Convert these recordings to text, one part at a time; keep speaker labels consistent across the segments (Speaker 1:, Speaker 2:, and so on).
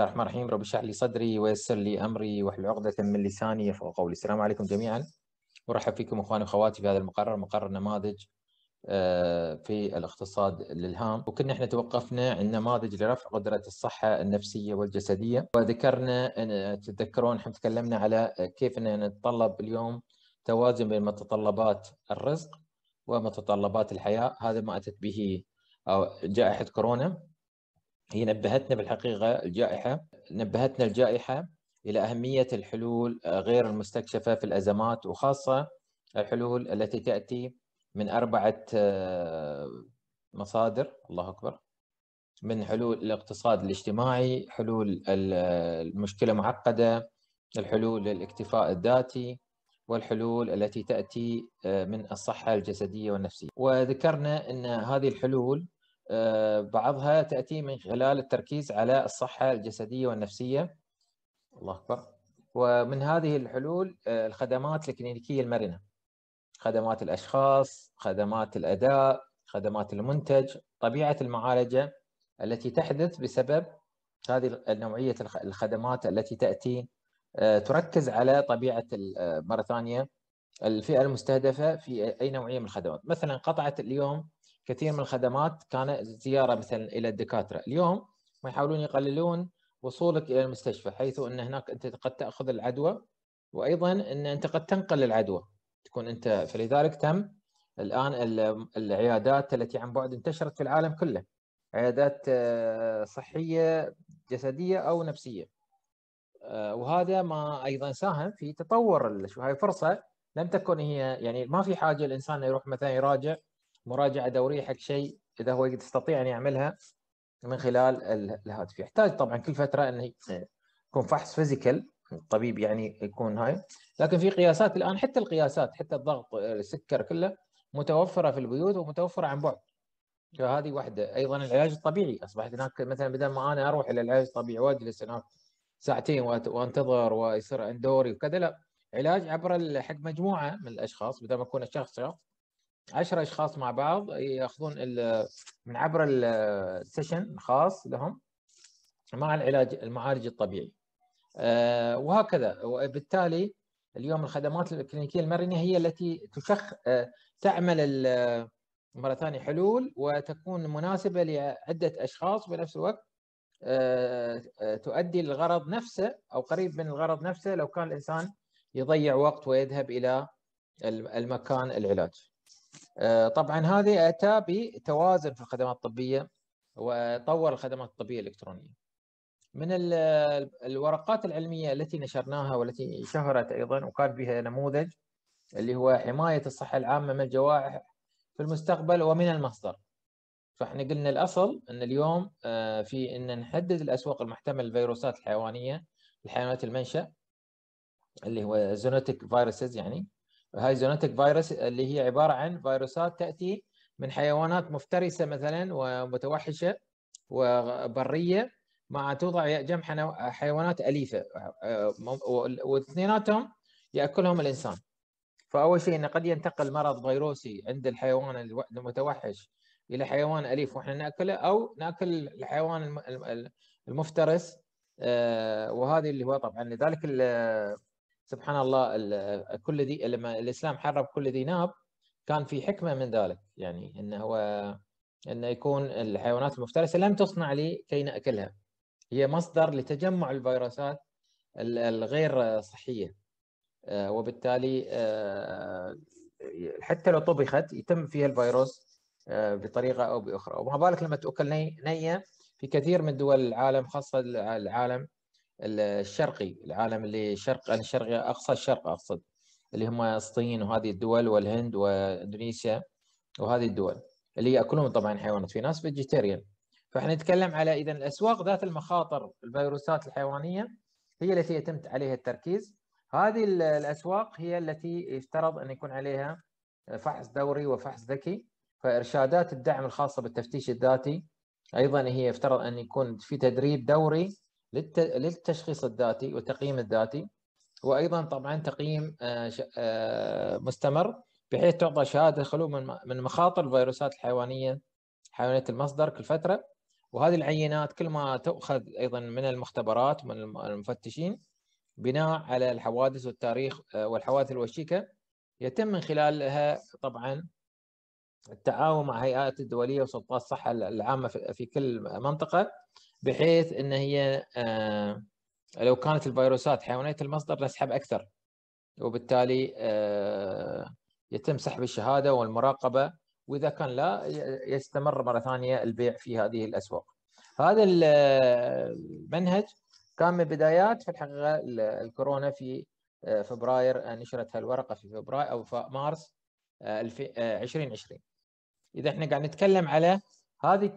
Speaker 1: الله الرحمن الرحيم رب اشرح لي صدري ويسر لي امري واحلل عقدة من لساني يفقهوا قولي السلام عليكم جميعا ورحب فيكم اخواني واخواتي في هذا المقرر مقرر نماذج آه، في الاقتصاد للهام وكنا احنا توقفنا عن نماذج لرفع قدرة الصحة النفسية والجسدية وذكرنا أن تتذكرون احنا تكلمنا على كيف ان نتطلب اليوم توازن بين متطلبات الرزق ومتطلبات الحياة هذا ما أتت به جائحة كورونا هي نبهتنا بالحقيقه الجائحه نبهتنا الجائحه الى اهميه الحلول غير المستكشفه في الازمات وخاصه الحلول التي تاتي من اربعه آه، مصادر الله اكبر من حلول الاقتصاد الاجتماعي، حلول آه، المشكله معقده، الحلول للاكتفاء الذاتي، والحلول التي تاتي آه، من الصحه الجسديه والنفسيه، وذكرنا ان هذه الحلول آه، بعضها تأتي من خلال التركيز على الصحة الجسدية والنفسية الله أكبر ومن هذه الحلول آه، الخدمات الكلينيكية المرنة خدمات الأشخاص خدمات الأداء خدمات المنتج طبيعة المعالجة التي تحدث بسبب هذه النوعيه الخدمات التي تأتي آه، تركز على طبيعة مرة ثانية الفئة المستهدفة في أي نوعية من الخدمات مثلا قطعة اليوم كثير من الخدمات كانت زياره مثلا الى الدكاتره اليوم ما يحاولون يقللون وصولك الى المستشفى حيث ان هناك انت قد تاخذ العدوى وايضا ان انت قد تنقل العدوى تكون انت فلذلك تم الان العيادات التي عن بعد انتشرت في العالم كله عيادات آه، صحيه جسديه او نفسيه آه، وهذا ما ايضا ساهم في تطور هاي فرصه لم تكن هي يعني ما في حاجه الانسان يروح مثلا يراجع مراجعه دوريه حق شيء اذا هو يستطيع ان يعملها من خلال الهاتف يحتاج طبعا كل فتره انه يكون فحص فيزيكال الطبيب يعني يكون هاي لكن في قياسات الان حتى القياسات حتى الضغط السكر كله متوفره في البيوت ومتوفره عن بعد فهذه واحده ايضا العلاج الطبيعي اصبحت هناك مثلا بدل ما انا اروح الى العلاج الطبيعي واجلس هناك ساعتين وانتظر ويصير دوري وكذا لا علاج عبر حق مجموعه من الاشخاص بدل ما اكون شخص شخص 10 اشخاص مع بعض ياخذون من عبر السيشن خاص لهم مع العلاج المعالج الطبيعي آه، وهكذا وبالتالي اليوم الخدمات الكلينيكيه المرنه هي التي تشخ آه، تعمل مره ثانيه حلول وتكون مناسبه لعده اشخاص بنفس الوقت آه، تؤدي للغرض نفسه او قريب من الغرض نفسه لو كان الانسان يضيع وقت ويذهب الى المكان العلاج. آه، طبعا هذه اتى بتوازن في الخدمات الطبيه وطور الخدمات الطبيه الالكترونيه. من الورقات العلميه التي نشرناها والتي شهرت ايضا وكان بها نموذج اللي هو حمايه الصحه العامه من الجوائح في المستقبل ومن المصدر. فاحنا قلنا الاصل ان اليوم آه، في ان نحدد الاسواق المحتمله للفيروسات الحيوانيه الحيوانات المنشا اللي هو زونوتيك فيروسز يعني هاي زونوتيك فيروس اللي هي عباره عن فيروسات تاتي من حيوانات مفترسه مثلا ومتوحشه وبريه مع توضع جنب حيوانات اليفه واثنيناتهم ياكلهم الانسان فاول شيء انه قد ينتقل مرض فيروسي عند الحيوان المتوحش الى حيوان اليف واحنا ناكله او ناكل الحيوان المفترس آه، وهذه اللي هو طبعا لذلك سبحان الله كل ذي لما الاسلام حرم كل ذي ناب كان في حكمه من ذلك يعني انه هو انه يكون الحيوانات المفترسه لم تصنع لي كي ناكلها هي مصدر لتجمع الفيروسات الغير صحيه آه، وبالتالي آه، حتى لو طبخت يتم فيها الفيروس آه، بطريقه او باخرى وما بالك لما تاكل نيه في كثير من دول العالم خاصه العالم الشرقي العالم اللي شرق الشرقي اقصى الشرق اقصد اللي هم الصين وهذه الدول والهند واندونيسيا وهذه الدول اللي ياكلون طبعا حيوانات في ناس فيجيتيريان فاحنا نتكلم على اذا الاسواق ذات المخاطر الفيروسات الحيوانيه هي التي يتم عليها التركيز هذه الاسواق هي التي يفترض ان يكون عليها فحص دوري وفحص ذكي فارشادات الدعم الخاصه بالتفتيش الذاتي ايضا هي يفترض ان يكون في تدريب دوري للتشخيص الذاتي والتقييم الذاتي وايضا طبعا تقييم آه، آه، مستمر بحيث تعطى شهاده خلو من مخاطر الفيروسات الحيوانيه حيوانيه المصدر كل فتره وهذه العينات كل ما تؤخذ ايضا من المختبرات من المفتشين بناء على الحوادث والتاريخ آه، والحوادث الوشيكه يتم من خلالها طبعا التعاون مع هيئات الدوليه وسلطات الصحه العامه في كل منطقه بحيث ان هي آه، لو كانت الفيروسات حيوانيه المصدر نسحب اكثر وبالتالي آه، يتم سحب الشهاده والمراقبه واذا كان لا يستمر مره ثانيه البيع في هذه الاسواق. هذا المنهج كان من بدايات في الحقيقه الكورونا في آه، فبراير نشرت هالورقه في فبراير او في مارس 2020 اذا احنا قاعد نتكلم على هذه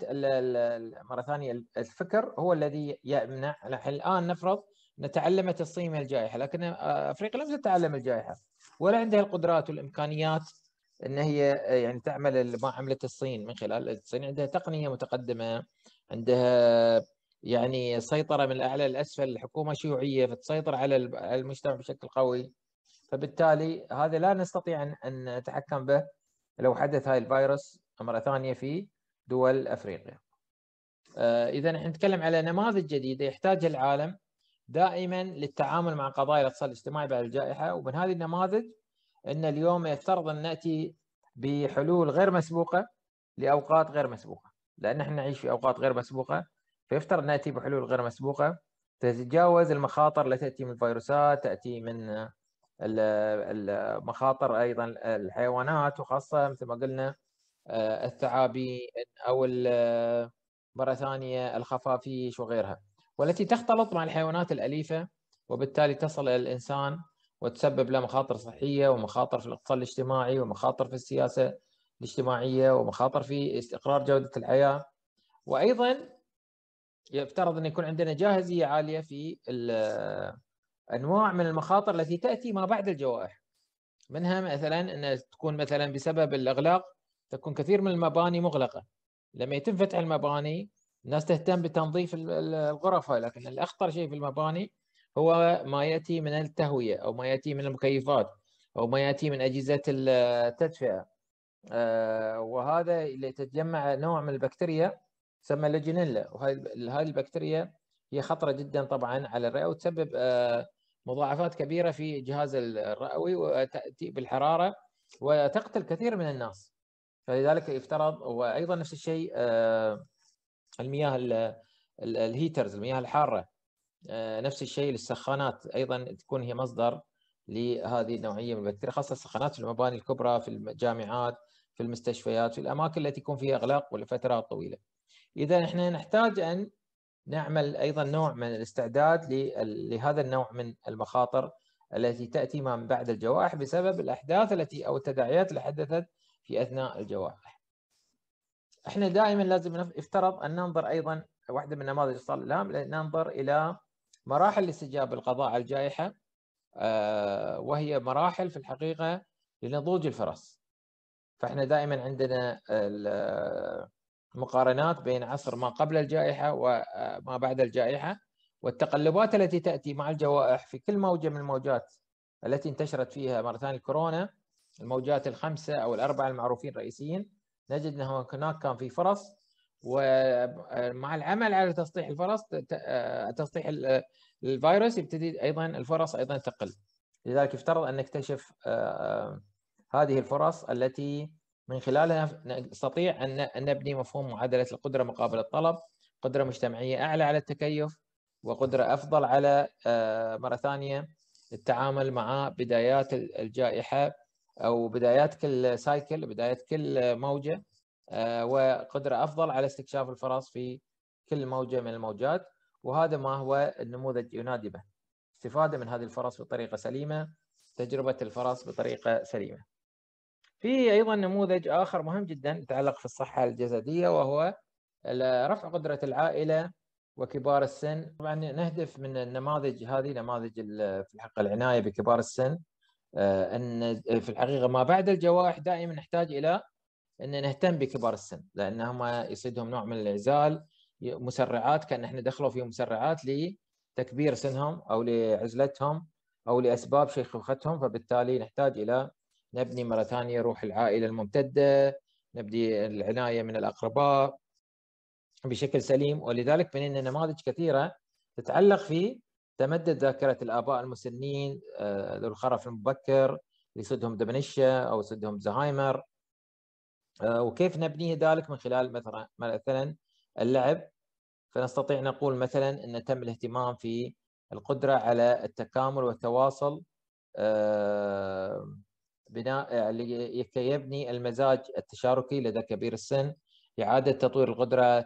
Speaker 1: مره ثانيه الفكر هو الذي يمنع الان نفرض ان تعلمت الصين من الجائحه لكن آه، افريقيا لم تتعلم الجائحه ولا عندها القدرات والامكانيات ان هي آه، يعني تعمل ما عملت الصين من خلال الصين عندها تقنيه متقدمه عندها يعني سيطره من الاعلى للاسفل الحكومه شيوعيه فتسيطر على المجتمع بشكل قوي فبالتالي هذا لا نستطيع ان نتحكم به لو حدث هاي الفيروس مره ثانية في دول أفريقيا آه، إذا نحن نتكلم على نماذج جديدة يحتاجها العالم دائما للتعامل مع قضايا الاتصال الاجتماعي بعد الجائحة ومن هذه النماذج أن اليوم يفترض أن نأتي بحلول غير مسبوقة لأوقات غير مسبوقة لأن نحن نعيش في أوقات غير مسبوقة فيفترض نأتي بحلول غير مسبوقة تتجاوز المخاطر التي تأتي من الفيروسات تأتي من المخاطر ايضا الحيوانات وخاصه مثل ما قلنا آه، الثعابين او آه، مره ثانيه الخفافيش وغيرها والتي تختلط مع الحيوانات الاليفه وبالتالي تصل الى الانسان وتسبب له مخاطر صحيه ومخاطر في الاقتصاد الاجتماعي ومخاطر في السياسه الاجتماعيه ومخاطر في استقرار جوده الحياه وايضا يفترض ان يكون عندنا جاهزيه عاليه في آه، انواع من المخاطر التي تاتي ما بعد الجوائح منها مثلا ان تكون مثلا بسبب الاغلاق تكون كثير من المباني مغلقه لما يتم فتح المباني الناس تهتم بتنظيف الغرف لكن الاخطر شيء في المباني هو ما ياتي من التهويه او ما ياتي من المكيفات او ما ياتي من اجهزه التدفئه آه، وهذا اللي تتجمع نوع من البكتيريا تسمى لجنيلا وهذه البكتيريا هي خطره جدا طبعا على الرئه وتسبب آه، مضاعفات كبيره في جهاز الرئوي وتاتي بالحراره وتقتل كثير من الناس فلذلك يفترض وايضا نفس الشيء آه، المياه الهيترز المياه الحاره آه، نفس الشيء للسخانات ايضا تكون هي مصدر لهذه النوعيه من البكتيريا خاصه السخانات في المباني الكبرى في الجامعات في المستشفيات في الاماكن التي يكون فيها اغلاق ولفترات طويله. اذا احنا نحتاج ان نعمل ايضا نوع من الاستعداد لهذا النوع من المخاطر التي تاتي ما من بعد الجوائح بسبب الاحداث التي او التداعيات اللي حدثت في أثناء الجوائح. احنا دائما لازم يفترض أن ننظر أيضا واحدة من نماذج إفصال الإلهام ننظر إلى مراحل الاستجابة القضاء على الجائحة آه، وهي مراحل في الحقيقة لنضوج الفرس فاحنا دائما عندنا المقارنات بين عصر ما قبل الجائحة وما آه، بعد الجائحة والتقلبات التي تأتي مع الجوائح في كل موجة من الموجات التي انتشرت فيها مرة ثانية الكورونا الموجات الخمسه او الاربعه المعروفين الرئيسيين نجد انه هناك كان في فرص ومع العمل على تسطيح الفرص آه، تسطيح آه، الفيروس يبتدي ايضا الفرص ايضا تقل لذلك يفترض ان نكتشف آه، هذه الفرص التي من خلالها نستطيع ان نبني مفهوم معادله القدره مقابل الطلب قدره مجتمعيه اعلى على التكيف وقدره افضل على مره ثانيه التعامل مع بدايات الجائحه او بدايات كل سايكل بدايه كل موجه آه، وقدره افضل على استكشاف الفرص في كل موجه من الموجات وهذا ما هو النموذج ينادي به استفاده من هذه الفرص بطريقه سليمه تجربه الفرص بطريقه سليمه. في ايضا نموذج اخر مهم جدا يتعلق في الصحه الجسديه وهو رفع قدره العائله وكبار السن طبعا نهدف من النماذج هذه نماذج في حق العنايه بكبار السن آه، ان في الحقيقه ما بعد الجوائح دائما نحتاج الى ان نهتم بكبار السن لان هم يصيدهم نوع من الاعزال مسرعات كان احنا دخلوا في مسرعات لتكبير سنهم او لعزلتهم او لاسباب شيخوختهم فبالتالي نحتاج الى نبني مره ثانيه روح العائله الممتده نبني العنايه من الاقرباء بشكل سليم ولذلك بنينا نماذج كثيره تتعلق في تمدد ذاكره الاباء المسنين آه، ذو الخرف المبكر يصدهم دمنشيا او يصدهم زهايمر آه، وكيف نبني ذلك من خلال مثلا مثلا اللعب فنستطيع نقول مثلا ان تم الاهتمام في القدره على التكامل والتواصل آه، بناء لكي يبني المزاج التشاركي لدى كبير السن إعادة تطوير القدرة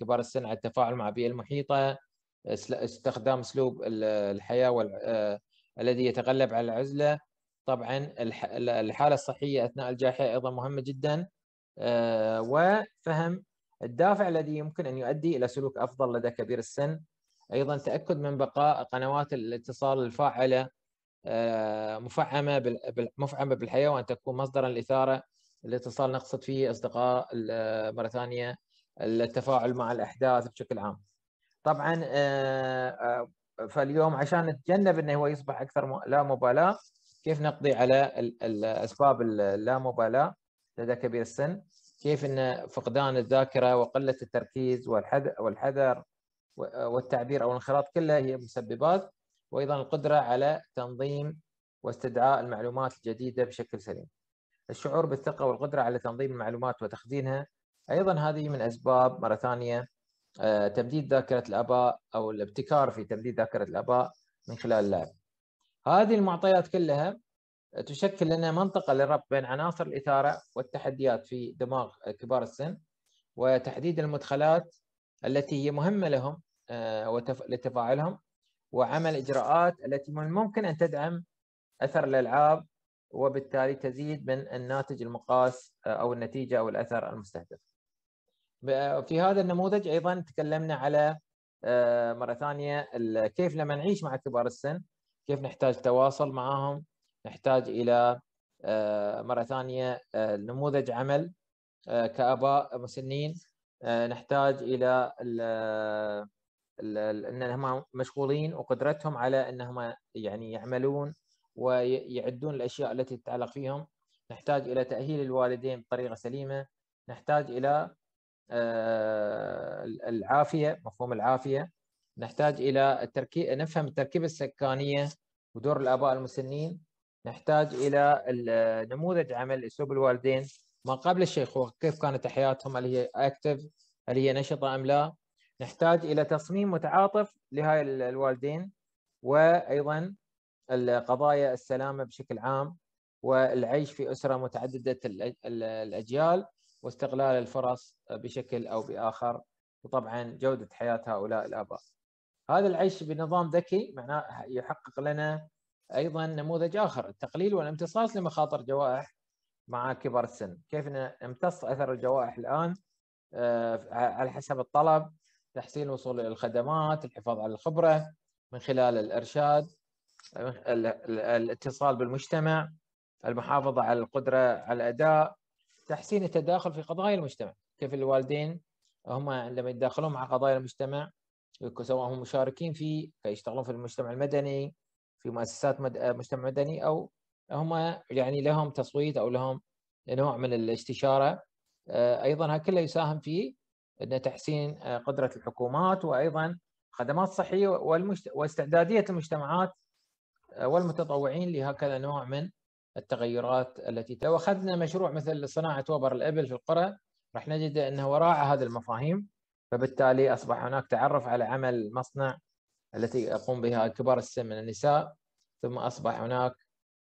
Speaker 1: كبار السن على التفاعل مع البيئة المحيطة استخدام اسلوب الحياه آه، الذي يتغلب على العزله طبعا الحاله الصحيه اثناء الجائحه ايضا مهمه جدا آه، وفهم الدافع الذي يمكن ان يؤدي الى سلوك افضل لدى كبير السن ايضا تاكد من بقاء قنوات الاتصال الفاعله آه، مفعمه مفعمه بالحياه وان تكون مصدرا لاثاره الاتصال نقصد فيه اصدقاء مره ثانيه التفاعل مع الاحداث بشكل عام. طبعا آه، آه، فاليوم عشان نتجنب انه هو يصبح اكثر لا مبالاه كيف نقضي على الاسباب اللامبالاه لدى كبير السن كيف ان فقدان الذاكره وقله التركيز والحذر والتعبير او الانخراط كلها هي مسببات وايضا القدره على تنظيم واستدعاء المعلومات الجديده بشكل سليم. الشعور بالثقه والقدره على تنظيم المعلومات وتخزينها ايضا هذه من اسباب مره ثانيه آه، تمديد ذاكره الاباء او الابتكار في تمديد ذاكره الاباء من خلال اللعب. هذه المعطيات كلها تشكل لنا منطقه للربط بين عناصر الاثاره والتحديات في دماغ كبار السن وتحديد المدخلات التي هي مهمه لهم آه، لتفاعلهم وعمل اجراءات التي من الممكن ان تدعم اثر الالعاب وبالتالي تزيد من الناتج المقاس آه، او النتيجه او الاثر المستهدف. في هذا النموذج ايضا تكلمنا على آه، مره ثانيه كيف لما نعيش مع كبار السن كيف نحتاج تواصل معهم نحتاج الى آه، مره ثانيه آه، نموذج عمل كاباء مسنين نحتاج الى انهم مشغولين وقدرتهم على انهم يعني يعملون ويعدون الاشياء التي تتعلق فيهم نحتاج الى تاهيل الوالدين بطريقه سليمه نحتاج الى آه، العافيه مفهوم العافيه نحتاج الى التركي... نفهم التركيبه السكانيه ودور الاباء المسنين نحتاج الى نموذج عمل اسلوب الوالدين ما قبل الشيخوخه كيف كانت حياتهم هل هي اكتف هل هي نشطه ام لا نحتاج الى تصميم متعاطف لهاي الوالدين وايضا قضايا السلامه بشكل عام والعيش في اسره متعدده الاجيال واستغلال الفرص بشكل او باخر وطبعا جوده حياه هؤلاء الاباء. هذا العيش بنظام ذكي معناه يحقق لنا ايضا نموذج اخر التقليل والامتصاص لمخاطر الجوائح مع كبار السن، كيف نمتص اثر الجوائح الان آه، على حسب الطلب تحسين الوصول الى الخدمات، الحفاظ على الخبره من خلال الارشاد الاتصال بالمجتمع المحافظه على القدره على الاداء تحسين التداخل في قضايا المجتمع كيف الوالدين هم لما يتداخلون مع قضايا المجتمع سواء هم مشاركين فيه يشتغلون في المجتمع المدني في مؤسسات مد... مجتمع مدني او هم يعني لهم تصويت او لهم نوع من الاستشاره آه، ايضا هذا كله يساهم في ان تحسين آه، قدره الحكومات وايضا خدمات صحيه والمجت... واستعداديه المجتمعات آه، والمتطوعين لهكذا نوع من التغيرات التي لو اخذنا مشروع مثل صناعه وبر الابل في القرى راح نجد انه وراء هذه المفاهيم فبالتالي اصبح هناك تعرف على عمل مصنع التي يقوم بها كبار السن من النساء ثم اصبح هناك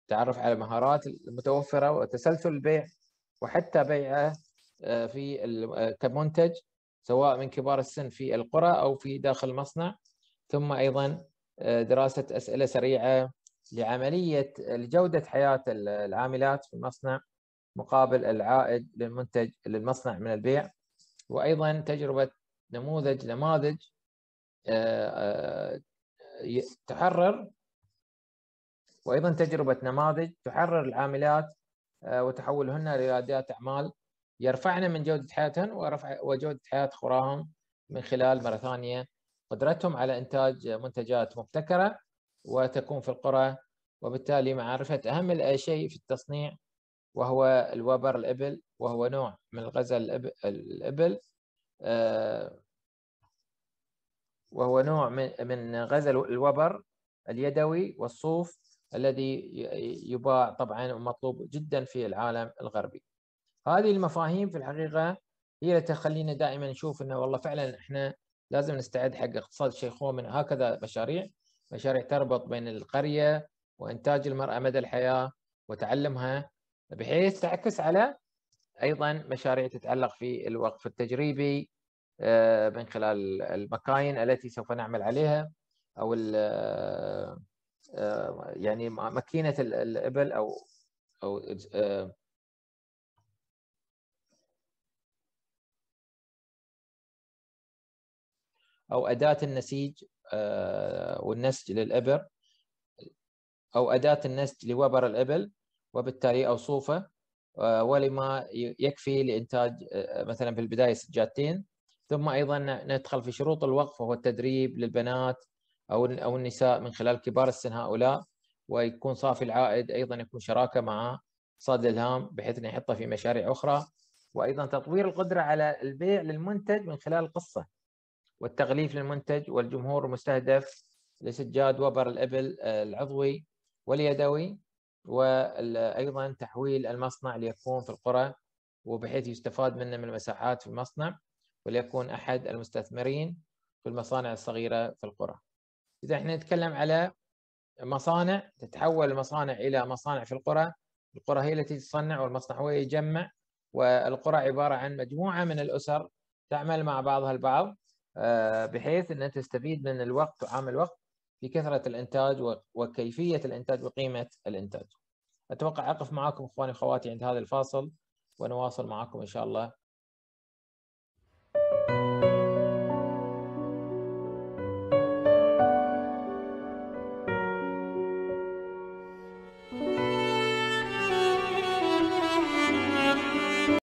Speaker 1: تعرف على المهارات المتوفره وتسلسل البيع وحتى بيعه آه، في آه، كمنتج سواء من كبار السن في القرى او في داخل المصنع ثم ايضا آه، دراسه اسئله سريعه لعملية لجودة حياة العاملات في المصنع مقابل العائد للمنتج للمصنع من البيع وأيضا تجربة نموذج نماذج آه، آه، تحرر وأيضا تجربة نماذج تحرر العاملات آه، وتحولهن لريادات أعمال يرفعن من جودة حياتهن ورفع وجودة حياة خراهم من خلال مرة ثانية قدرتهم على إنتاج منتجات مبتكرة وتكون في القرى وبالتالي معرفة أهم شيء في التصنيع وهو الوبر الإبل وهو نوع من الغزل الإبل آه، وهو نوع من غزل الوبر اليدوي والصوف الذي يباع طبعا ومطلوب جدا في العالم الغربي هذه المفاهيم في الحقيقة هي اللي تخلينا دائما نشوف انه والله فعلا احنا لازم نستعد حق اقتصاد الشيخومة من هكذا مشاريع مشاريع تربط بين القريه وانتاج المراه مدى الحياه وتعلمها بحيث تعكس على ايضا مشاريع تتعلق في الوقف التجريبي آه، من خلال المكاين التي سوف نعمل عليها او آه، آه، يعني ماكينه الابل او او او اداه النسيج آه، والنسج للإبر أو أداة النسج لوبر الإبل وبالتالي أوصوفه آه، ولما يكفي لإنتاج آه، مثلا في البداية سجادتين ثم أيضا ندخل في شروط الوقف وهو التدريب للبنات أو أو النساء من خلال كبار السن هؤلاء ويكون صافي العائد أيضا يكون شراكة مع صاد الهام بحيث أنه يحطه في مشاريع أخرى وأيضا تطوير القدرة على البيع للمنتج من خلال القصة والتغليف للمنتج والجمهور المستهدف لسجاد وبر الإبل آه، العضوي واليدوي وأيضا تحويل المصنع ليكون في القرى وبحيث يستفاد منه من المساحات في المصنع وليكون أحد المستثمرين في المصانع الصغيرة في القرى إذا احنا نتكلم على مصانع تتحول المصانع إلى مصانع في القرى القرى هي التي تصنع والمصنع هو يجمع والقرى عبارة عن مجموعة من الأسر تعمل مع بعضها البعض آه، بحيث ان تستفيد من الوقت وعامل الوقت في كثره الانتاج وكيفيه الانتاج وقيمه الانتاج. اتوقع اقف معاكم اخواني واخواتي عند هذا الفاصل ونواصل معاكم ان شاء الله